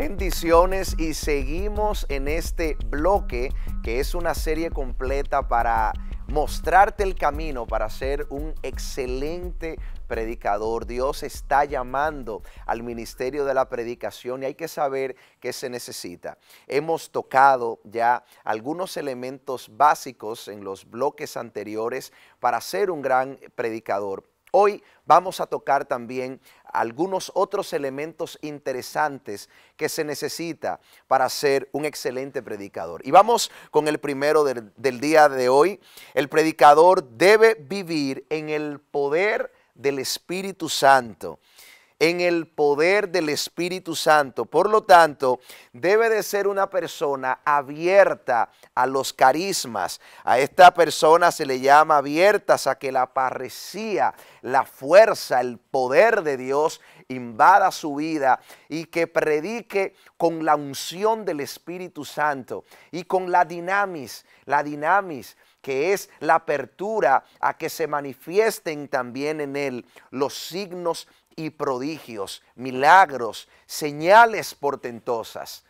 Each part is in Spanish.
Bendiciones y seguimos en este bloque que es una serie completa para mostrarte el camino para ser un excelente predicador. Dios está llamando al ministerio de la predicación y hay que saber qué se necesita. Hemos tocado ya algunos elementos básicos en los bloques anteriores para ser un gran predicador. Hoy vamos a tocar también algunos otros elementos interesantes que se necesita para ser un excelente predicador. Y vamos con el primero del, día de hoy. El predicador debe vivir en el poder del Espíritu Santo en el poder del Espíritu Santo. Por lo tanto, debe de ser una persona abierta a los carismas. A esta persona se le llama abiertas a que la parresía, la fuerza, el poder de Dios invada su vida y que predique con la unción del Espíritu Santo y con la dinamis, la dinamis que es la apertura a que se manifiesten también en él los signos y prodigios, milagros, señales portentosas.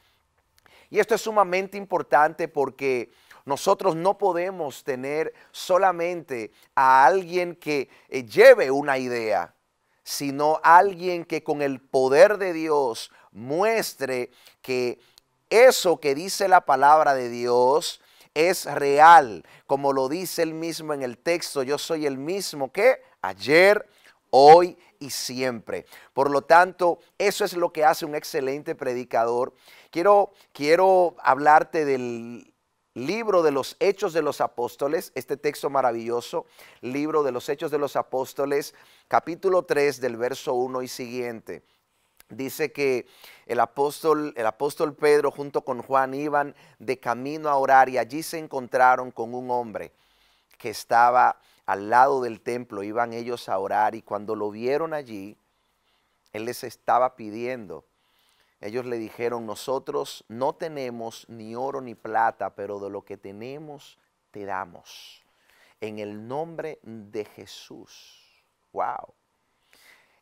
Y esto es sumamente importante porque nosotros no podemos tener solamente a alguien que eh, lleve una idea, sino alguien que con el poder de Dios muestre que eso que dice la palabra de Dios es real. Como lo dice él mismo en el texto, yo soy el mismo que ayer, hoy y siempre. Por lo tanto, eso es lo que hace un excelente predicador. Quiero, quiero hablarte del libro de los Hechos de los Apóstoles, este texto maravilloso, libro de los Hechos de los Apóstoles, capítulo 3 del verso 1 y siguiente. Dice que el apóstol, el apóstol Pedro junto con Juan iban de camino a orar y allí se encontraron con un hombre que estaba al lado del templo, iban ellos a orar y cuando lo vieron allí, él les estaba pidiendo. Ellos le dijeron, nosotros no tenemos ni oro ni plata, pero de lo que tenemos te damos. En el nombre de Jesús. Wow.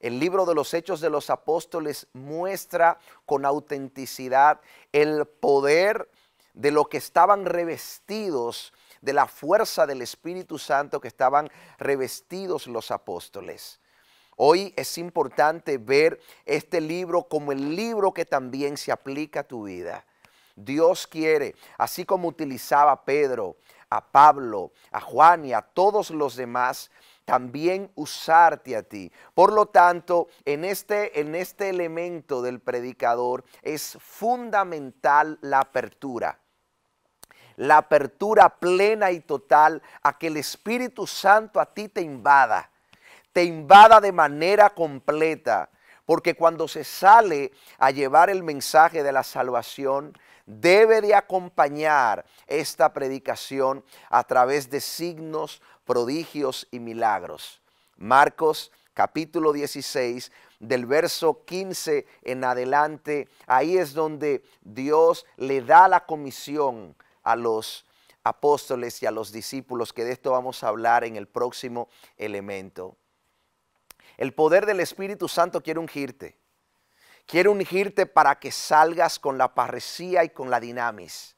El libro de los Hechos de los Apóstoles muestra con autenticidad el poder de lo que estaban revestidos, de la fuerza del Espíritu Santo que estaban revestidos los apóstoles. Hoy es importante ver este libro como el libro que también se aplica a tu vida. Dios quiere, así como utilizaba a Pedro, a Pablo, a Juan y a todos los demás, también usarte a ti. Por lo tanto, en este, en este elemento del predicador es fundamental la apertura la apertura plena y total a que el Espíritu Santo a ti te invada, te invada de manera completa, porque cuando se sale a llevar el mensaje de la salvación, debe de acompañar esta predicación a través de signos, prodigios y milagros. Marcos capítulo 16, del verso 15 en adelante, ahí es donde Dios le da la comisión a los apóstoles y a los discípulos, que de esto vamos a hablar en el próximo elemento. El poder del Espíritu Santo quiere ungirte. Quiere ungirte para que salgas con la parresía y con la dinamis.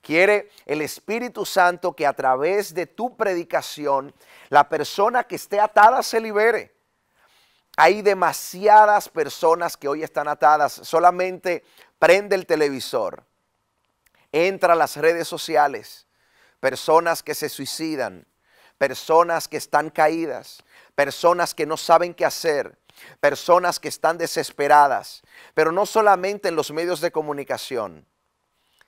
Quiere el Espíritu Santo que a través de tu predicación la persona que esté atada se libere. Hay demasiadas personas que hoy están atadas. Solamente prende el televisor, entra a las redes sociales, personas que se suicidan, personas que están caídas, personas que no saben qué hacer, personas que están desesperadas, pero no solamente en los medios de comunicación.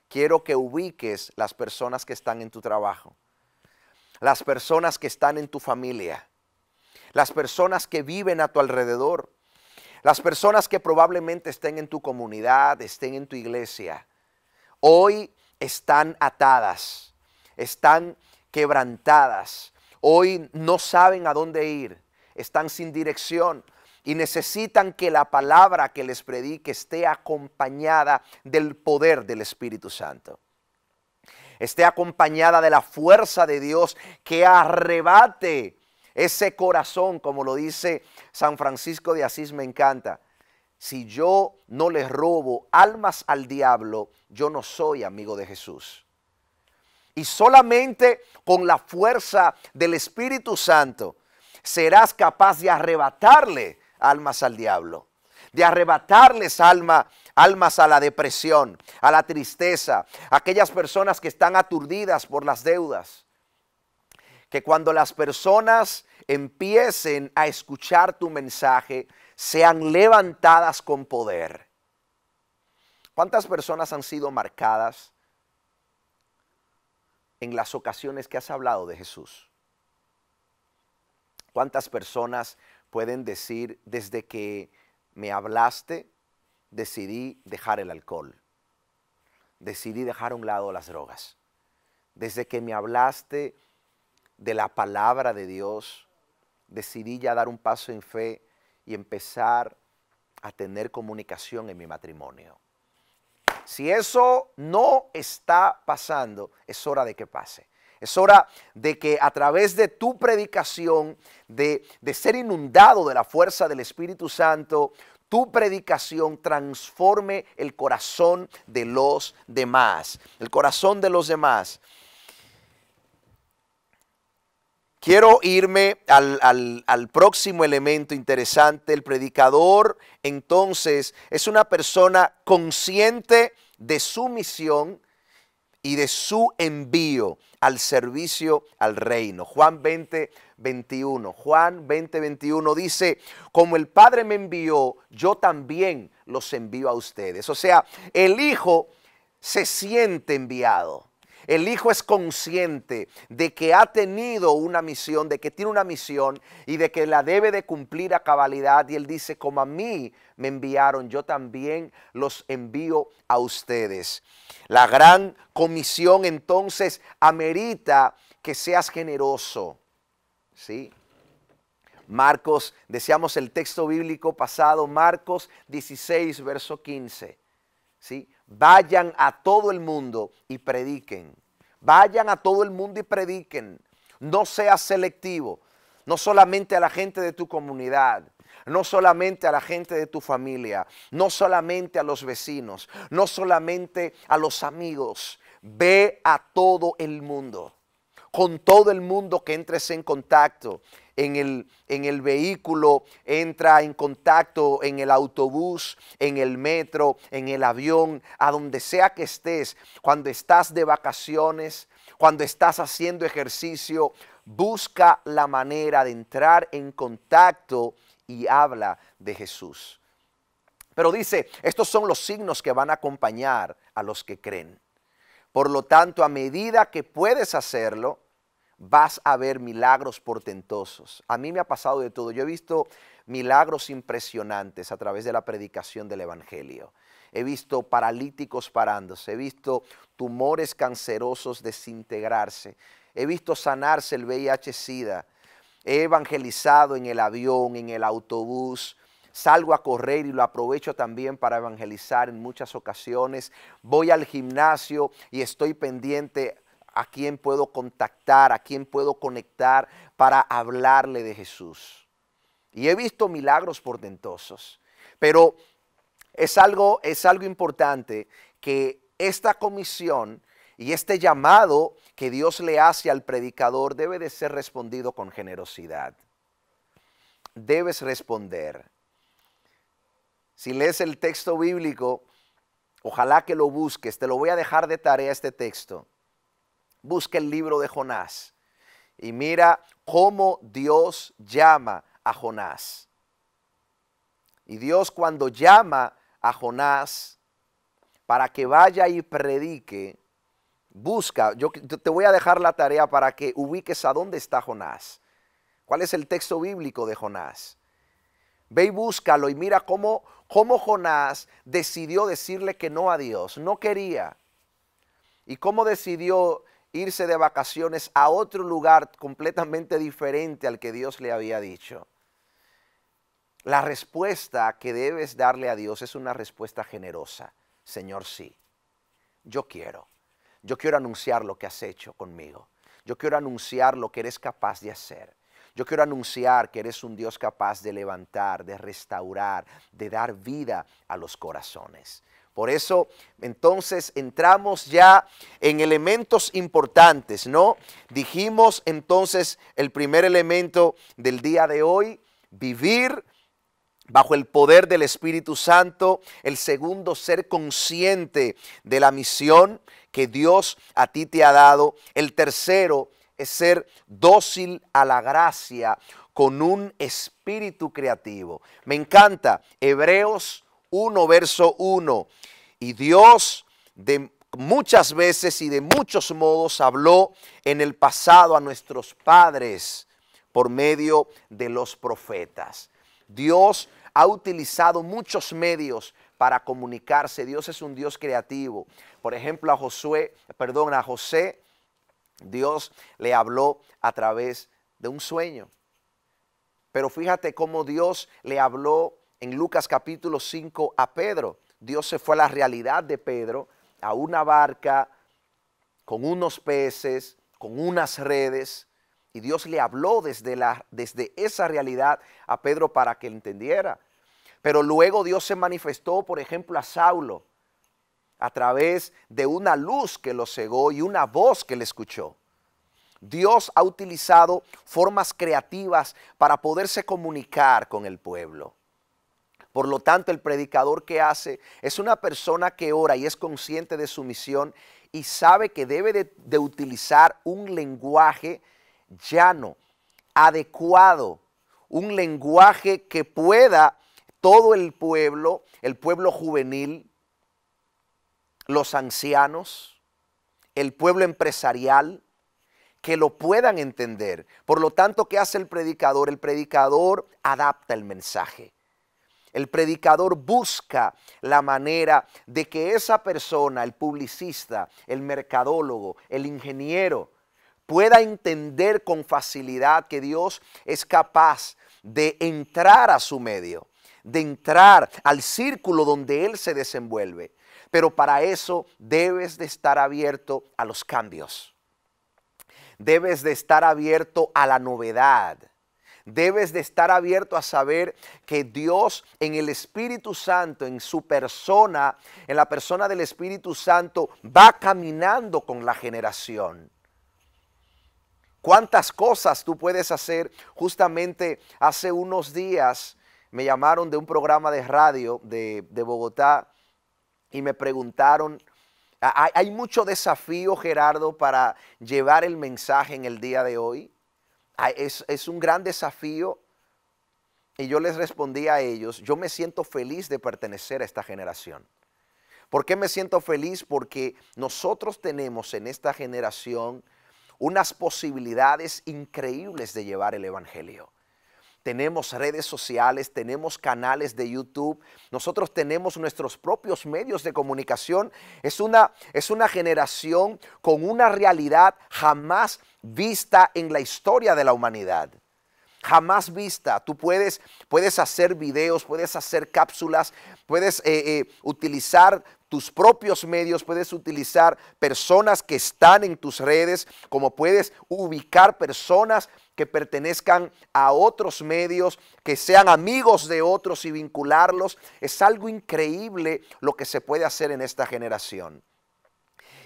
Quiero que ubiques las personas que están en tu trabajo, las personas que están en tu familia, las personas que viven a tu alrededor, las personas que probablemente estén en tu comunidad, estén en tu iglesia. Hoy están atadas, están quebrantadas, Hoy no saben a dónde ir, están sin dirección y necesitan que la palabra que les predique esté acompañada del poder del Espíritu Santo. Esté acompañada de la fuerza de Dios que arrebate ese corazón, como lo dice San Francisco de Asís, me encanta. Si yo no les robo almas al diablo, yo no soy amigo de Jesús. Y solamente con la fuerza del Espíritu Santo serás capaz de arrebatarle almas al diablo, de arrebatarles alma, almas a la depresión, a la tristeza, a aquellas personas que están aturdidas por las deudas. Que cuando las personas empiecen a escuchar tu mensaje, sean levantadas con poder. ¿Cuántas personas han sido marcadas en las ocasiones que has hablado de Jesús? ¿Cuántas personas pueden decir, desde que me hablaste, decidí dejar el alcohol? Decidí dejar a un lado las drogas. Desde que me hablaste de la palabra de Dios, decidí ya dar un paso en fe y empezar a tener comunicación en mi matrimonio. Si eso no está pasando, es hora de que pase. Es hora de que a través de tu predicación, de, de ser inundado de la fuerza del Espíritu Santo, tu predicación transforme el corazón de los demás, el corazón de los demás. Quiero irme al, próximo elemento interesante. El predicador entonces es una persona consciente de su misión y de su envío al servicio al reino. Juan 20, 21. Juan 20, 21 dice, como el Padre me envió, yo también los envío a ustedes. O sea, el Hijo se siente enviado. El hijo es consciente de que ha tenido una misión, de que tiene una misión y de que la debe de cumplir a cabalidad. Y él dice, como a mí me enviaron, yo también los envío a ustedes. La gran comisión entonces amerita que seas generoso. ¿Sí? Marcos, decíamos el texto bíblico pasado, Marcos 16, verso 15. ¿Sí? Vayan a todo el mundo y prediquen. Vayan a todo el mundo y prediquen. No seas selectivo. No solamente a la gente de tu comunidad, no solamente a la gente de tu familia, no solamente a los vecinos, no solamente a los amigos. Ve a todo el mundo con todo el mundo que entres en contacto. En el, en el, vehículo, entra en contacto en el autobús, en el metro, en el avión, a donde sea que estés, cuando estás de vacaciones, cuando estás haciendo ejercicio, busca la manera de entrar en contacto y habla de Jesús. Pero dice, estos son los signos que van a acompañar a los que creen. Por lo tanto, a medida que puedes hacerlo, vas a ver milagros portentosos. A mí me ha pasado de todo. Yo he visto milagros impresionantes a través de la predicación del Evangelio. He visto paralíticos parándose, he visto tumores cancerosos desintegrarse, he visto sanarse el VIH-Sida, he evangelizado en el avión, en el autobús, Salgo a correr y lo aprovecho también para evangelizar en muchas ocasiones. Voy al gimnasio y estoy pendiente a quién puedo contactar, a quién puedo conectar para hablarle de Jesús. Y he visto milagros portentosos, pero es algo, es algo importante que esta comisión y este llamado que Dios le hace al predicador debe de ser respondido con generosidad. Debes responder si lees el texto bíblico, ojalá que lo busques, te lo voy a dejar de tarea este texto. Busca el libro de Jonás y mira cómo Dios llama a Jonás. Y Dios cuando llama a Jonás para que vaya y predique, busca, yo te voy a dejar la tarea para que ubiques a dónde está Jonás. ¿Cuál es el texto bíblico de Jonás? Ve y búscalo y mira cómo cómo Jonás decidió decirle que no a Dios, no quería, y cómo decidió irse de vacaciones a otro lugar completamente diferente al que Dios le había dicho. La respuesta que debes darle a Dios es una respuesta generosa. Señor, sí, yo quiero. Yo quiero anunciar lo que has hecho conmigo. Yo quiero anunciar lo que eres capaz de hacer. Yo quiero anunciar que eres un Dios capaz de levantar, de restaurar, de dar vida a los corazones. Por eso, entonces, entramos ya en elementos importantes, ¿no? Dijimos entonces el primer elemento del día de hoy, vivir bajo el poder del Espíritu Santo. El segundo, ser consciente de la misión que Dios a ti te ha dado. El tercero, es ser dócil a la gracia con un espíritu creativo. Me encanta Hebreos 1, verso 1. Y Dios de muchas veces y de muchos modos habló en el pasado a nuestros padres por medio de los profetas. Dios ha utilizado muchos medios para comunicarse. Dios es un Dios creativo. Por ejemplo, a Josué, perdón, a José Dios le habló a través de un sueño. Pero fíjate cómo Dios le habló en Lucas capítulo 5 a Pedro. Dios se fue a la realidad de Pedro, a una barca, con unos peces, con unas redes. Y Dios le habló desde, la, desde esa realidad a Pedro para que entendiera. Pero luego Dios se manifestó, por ejemplo, a Saulo a través de una luz que lo cegó y una voz que le escuchó. Dios ha utilizado formas creativas para poderse comunicar con el pueblo. Por lo tanto, el predicador que hace es una persona que ora y es consciente de su misión y sabe que debe de, utilizar un lenguaje llano, adecuado, un lenguaje que pueda todo el pueblo, el pueblo juvenil, los ancianos, el pueblo empresarial, que lo puedan entender. Por lo tanto, ¿qué hace el predicador? El predicador adapta el mensaje. El predicador busca la manera de que esa persona, el publicista, el mercadólogo, el ingeniero, pueda entender con facilidad que Dios es capaz de entrar a su medio, de entrar al círculo donde Él se desenvuelve. Pero para eso debes de estar abierto a los cambios. Debes de estar abierto a la novedad. Debes de estar abierto a saber que Dios en el Espíritu Santo, en su persona, en la persona del Espíritu Santo, va caminando con la generación. ¿Cuántas cosas tú puedes hacer? Justamente hace unos días me llamaron de un programa de radio de, de Bogotá y me preguntaron, ah, hay, mucho desafío, Gerardo, para llevar el mensaje en el día de hoy. Es, es un gran desafío. Y yo les respondí a ellos, yo me siento feliz de pertenecer a esta generación. ¿Por qué me siento feliz? Porque nosotros tenemos en esta generación unas posibilidades increíbles de llevar el Evangelio tenemos redes sociales, tenemos canales de YouTube, nosotros tenemos nuestros propios medios de comunicación. Es una, es una generación con una realidad jamás vista en la historia de la humanidad jamás vista. Tú puedes, puedes hacer videos, puedes hacer cápsulas, puedes eh, eh, utilizar tus propios medios, puedes utilizar personas que están en tus redes, como puedes ubicar personas que pertenezcan a otros medios, que sean amigos de otros y vincularlos. Es algo increíble lo que se puede hacer en esta generación.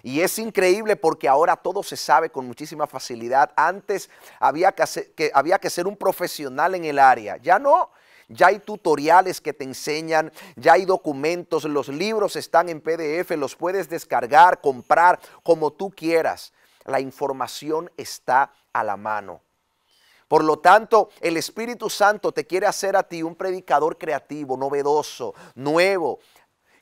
Y es increíble porque ahora todo se sabe con muchísima facilidad. Antes había que, había que ser un profesional en el área. Ya no. Ya hay tutoriales que te enseñan, ya hay documentos, los libros están en PDF, los puedes descargar, comprar como tú quieras. La información está a la mano. Por lo tanto, el Espíritu Santo te quiere hacer a ti un predicador creativo, novedoso, nuevo,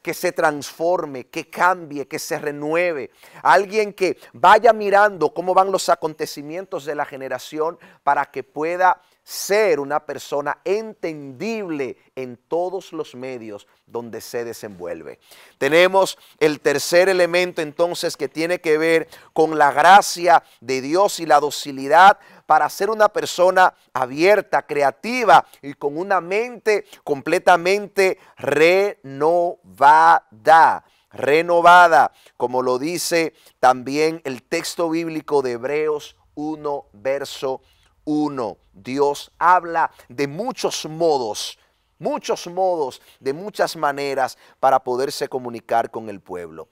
que se transforme, que cambie, que se renueve. Alguien que vaya mirando cómo van los acontecimientos de la generación para que pueda ser una persona entendible en todos los medios donde se desenvuelve. Tenemos el tercer elemento entonces que tiene que ver con la gracia de Dios y la docilidad para ser una persona abierta, creativa y con una mente completamente renovada renovada, como lo dice también el texto bíblico de Hebreos 1, verso 1. Dios habla de muchos modos, muchos modos, de muchas maneras para poderse comunicar con el pueblo.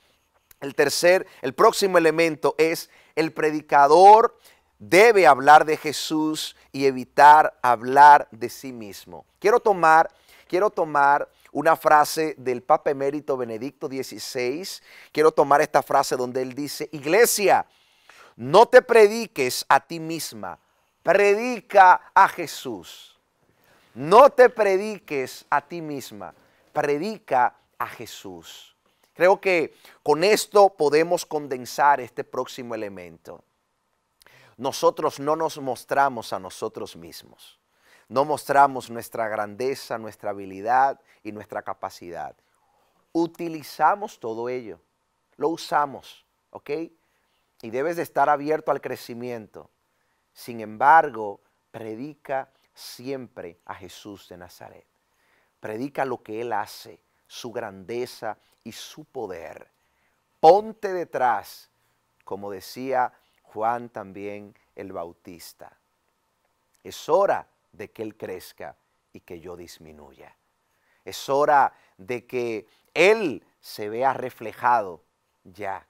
El tercer, el próximo elemento es el predicador debe hablar de Jesús y evitar hablar de sí mismo. Quiero tomar, quiero tomar una frase del Papa Emérito Benedicto XVI. Quiero tomar esta frase donde él dice, Iglesia, no te prediques a ti misma, predica a Jesús. No te prediques a ti misma, predica a Jesús. Creo que con esto podemos condensar este próximo elemento nosotros no nos mostramos a nosotros mismos. No mostramos nuestra grandeza, nuestra habilidad y nuestra capacidad. Utilizamos todo ello. Lo usamos, ¿ok? Y debes de estar abierto al crecimiento. Sin embargo, predica siempre a Jesús de Nazaret. Predica lo que Él hace, su grandeza y su poder. Ponte detrás, como decía Juan también el Bautista. Es hora de que Él crezca y que yo disminuya. Es hora de que Él se vea reflejado ya,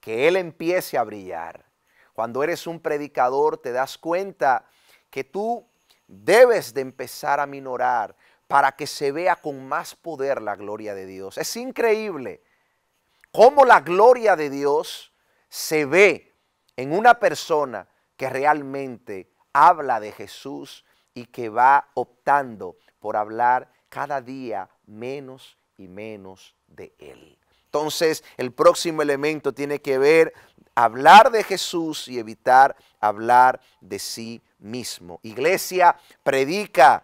que Él empiece a brillar. Cuando eres un predicador te das cuenta que tú debes de empezar a minorar para que se vea con más poder la gloria de Dios. Es increíble cómo la gloria de Dios se ve en una persona que realmente habla de Jesús y que va optando por hablar cada día menos y menos de Él. Entonces, el próximo elemento tiene que ver hablar de Jesús y evitar hablar de sí mismo. Iglesia, predica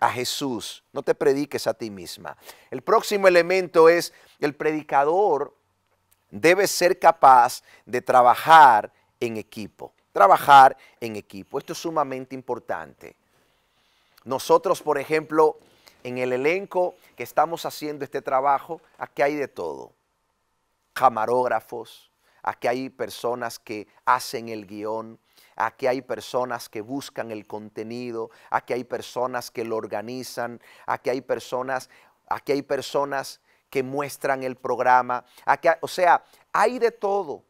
a Jesús, no te prediques a ti misma. El próximo elemento es el predicador debe ser capaz de trabajar en equipo, trabajar en equipo. Esto es sumamente importante. Nosotros, por ejemplo, en el elenco que estamos haciendo este trabajo, aquí hay de todo. Camarógrafos, aquí hay personas que hacen el guión, aquí hay personas que buscan el contenido, aquí hay personas que lo organizan, aquí hay personas, aquí hay personas que muestran el programa, aquí o sea, hay de todo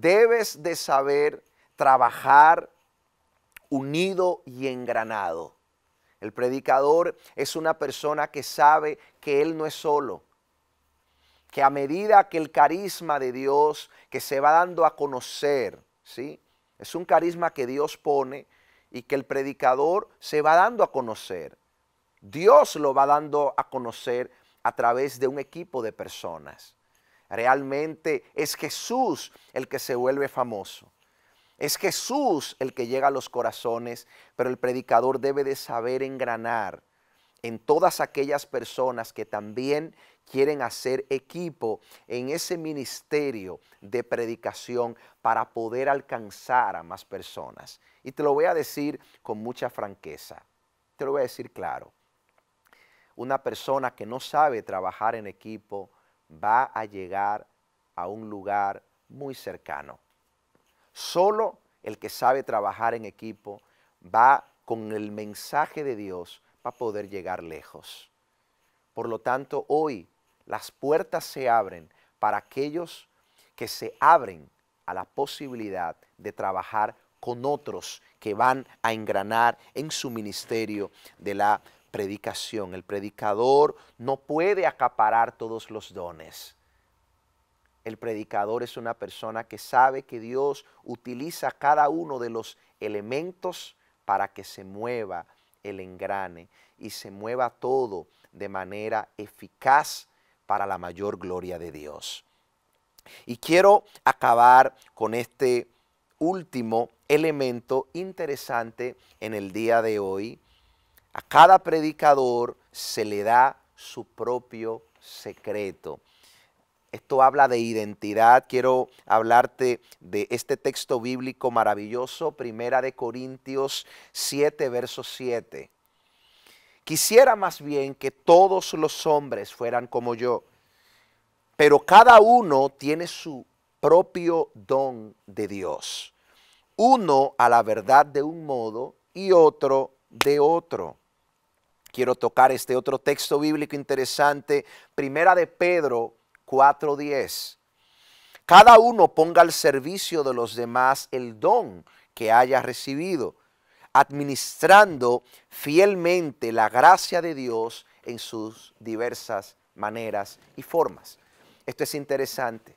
debes de saber trabajar unido y engranado. El predicador es una persona que sabe que él no es solo, que a medida que el carisma de Dios que se va dando a conocer, ¿sí? Es un carisma que Dios pone y que el predicador se va dando a conocer. Dios lo va dando a conocer a través de un equipo de personas. Realmente es Jesús el que se vuelve famoso. Es Jesús el que llega a los corazones, pero el predicador debe de saber engranar en todas aquellas personas que también quieren hacer equipo en ese ministerio de predicación para poder alcanzar a más personas. Y te lo voy a decir con mucha franqueza, te lo voy a decir claro. Una persona que no sabe trabajar en equipo, va a llegar a un lugar muy cercano. Solo el que sabe trabajar en equipo va con el mensaje de Dios para poder llegar lejos. Por lo tanto, hoy las puertas se abren para aquellos que se abren a la posibilidad de trabajar con otros que van a engranar en su ministerio de la predicación. El predicador no puede acaparar todos los dones. El predicador es una persona que sabe que Dios utiliza cada uno de los elementos para que se mueva el engrane y se mueva todo de manera eficaz para la mayor gloria de Dios. Y quiero acabar con este último elemento interesante en el día de hoy a cada predicador se le da su propio secreto. Esto habla de identidad. Quiero hablarte de este texto bíblico maravilloso, Primera de Corintios 7, verso 7. Quisiera más bien que todos los hombres fueran como yo, pero cada uno tiene su propio don de Dios. Uno a la verdad de un modo y otro de otro quiero tocar este otro texto bíblico interesante, Primera de Pedro 4:10. Cada uno ponga al servicio de los demás el don que haya recibido, administrando fielmente la gracia de Dios en sus diversas maneras y formas. Esto es interesante.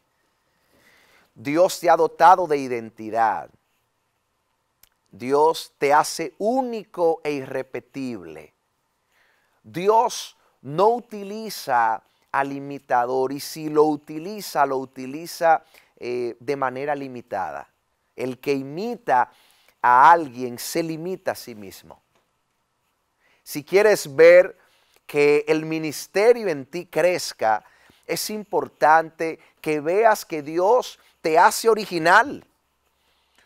Dios te ha dotado de identidad. Dios te hace único e irrepetible. Dios no utiliza al imitador y si lo utiliza, lo utiliza eh, de manera limitada. El que imita a alguien se limita a sí mismo. Si quieres ver que el ministerio en ti crezca, es importante que veas que Dios te hace original.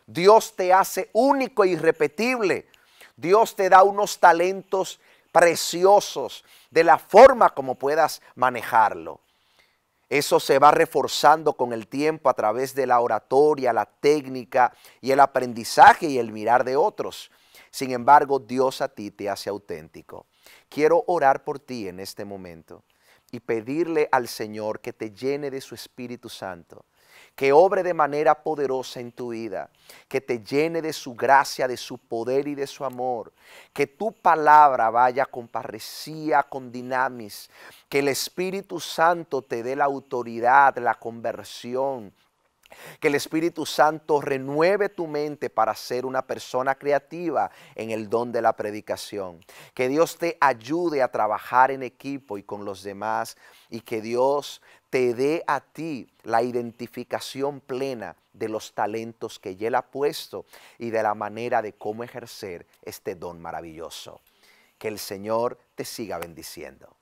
Dios te hace único e irrepetible. Dios te da unos talentos preciosos de la forma como puedas manejarlo. Eso se va reforzando con el tiempo a través de la oratoria, la técnica y el aprendizaje y el mirar de otros. Sin embargo, Dios a ti te hace auténtico. Quiero orar por ti en este momento y pedirle al Señor que te llene de su Espíritu Santo que obre de manera poderosa en tu vida, que te llene de su gracia, de su poder y de su amor, que tu palabra vaya con parresía, con dinamis, que el Espíritu Santo te dé la autoridad, la conversión, que el Espíritu Santo renueve tu mente para ser una persona creativa en el don de la predicación. Que Dios te ayude a trabajar en equipo y con los demás. Y que Dios te dé a ti la identificación plena de los talentos que Él ha puesto y de la manera de cómo ejercer este don maravilloso. Que el Señor te siga bendiciendo.